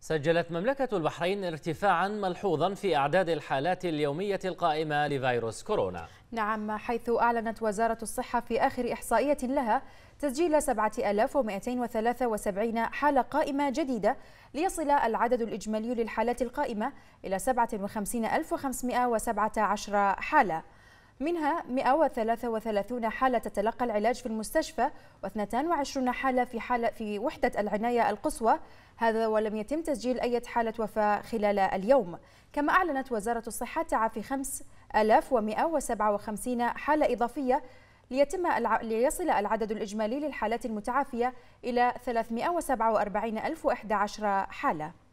سجلت مملكة البحرين ارتفاعا ملحوظا في أعداد الحالات اليومية القائمة لفيروس كورونا نعم حيث أعلنت وزارة الصحة في آخر إحصائية لها تسجيل 7273 حالة قائمة جديدة ليصل العدد الإجمالي للحالات القائمة إلى 57517 حالة منها 133 حالة تتلقى العلاج في المستشفى و22 حالة في, حالة في وحدة العناية القصوى هذا ولم يتم تسجيل أي حالة وفاة خلال اليوم كما أعلنت وزارة الصحة تعافي 5157 حالة إضافية ليتم الع... ليصل العدد الإجمالي للحالات المتعافية إلى 347011 حالة